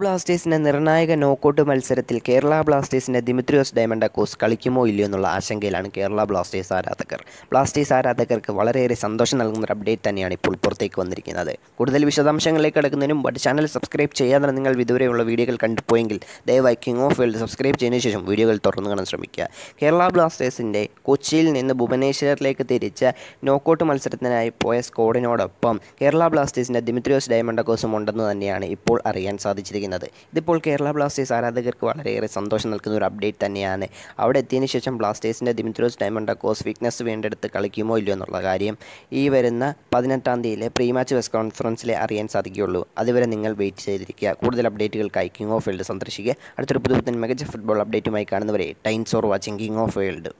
ബ്ലാസ്റ്റേഴ്സിന്റെ നിർണായക നോക്കൗട്ട് മത്സരത്തിൽ കേരള ബ്ലാസ്റ്റേഴ്സിൻ്റെ ദിമിത്രിയോസ് കോസ് കളിക്കുമോ ഇല്ലയോ എന്നുള്ള ആശങ്കയിലാണ് കേരള ബ്ലാസ്റ്റേഴ്സ് ആരാധകർ ബ്ലാസ്റ്റേഴ്സ് ആരാധകർക്ക് വളരെയേറെ സന്തോഷം നൽകുന്ന ഒരു അപ്ഡേറ്റ് തന്നെയാണ് ഇപ്പോൾ പുറത്തേക്ക് വന്നിരിക്കുന്നത് കൂടുതൽ വിശദാംശങ്ങളിലേക്ക് കടക്കുന്നതിന് ബട്ട് ചാനൽ സബ്സ്ക്രൈബ് ചെയ്യാതെ നിങ്ങൾ ഇതുവരെയുള്ള വീഡിയോകൾ കണ്ടുപോയെങ്കിൽ ദയവായി കിങ് ഓഫ് വേൾഡ് സബ്സ്ക്രൈബ് ചെയ്തതിനു ശേഷം വീഡിയോകൾ തുറന്നു കാണാൻ ശ്രമിക്കുക കേരള ബ്ലാസ്റ്റേഴ്സിന്റെ കൊച്ചിയിൽ നിന്ന് ഭുവനേശ്വരിലേക്ക് തിരിച്ച നോക്കൗട്ട് മത്സരത്തിനായി പോയ സ്കോഡിനോടൊപ്പം കേരള ബ്ലാസ്റ്റേഴ്സിന്റെ ദിമിത്രിയോസ് കോസും ഉണ്ടെന്ന് തന്നെയാണ് ഇപ്പോൾ അറിയാൻ സാധിച്ചത് ചെയ്തിരിക്കുന്നത് ഇതിപ്പോൾ കേരള ബ്ലാസ്റ്റേഴ്സ് ആരാധകർക്ക് വളരെയേറെ സന്തോഷം നൽകുന്ന ഒരു അപ്ഡേറ്റ് തന്നെയാണ് അവിടെ എത്തിയതിന് ശേഷം ബ്ലാസ്റ്റേഴ്സിൻ്റെ ദിമിത്രോസ് കോസ് വീക്ക്നെസ് വീണ്ടെടുത്ത് കളിക്കുമോ ഇല്ലയോ എന്നുള്ള കാര്യം ഈ വരുന്ന പതിനെട്ടാം തീയതിയിലെ പ്രീ മാച്ച് പ്രസ് കോൺഫറൻസിലെ അറിയാൻ സാധിക്കുകയുള്ളൂ അതുവരെ നിങ്ങൾ വെയിറ്റ് ചെയ്തിരിക്കുക കൂടുതൽ അപ്ഡേറ്റുകൾക്കായി കിങ് ഓഫ് ഫീൽഡ് സന്ദർശിക്കുക അടുത്തൊരു പുതുപുത്തൻ മികച്ച ഫുട്ബോൾ അപ്ഡേറ്റുമായി കാണുന്നവരെ times or watching king of field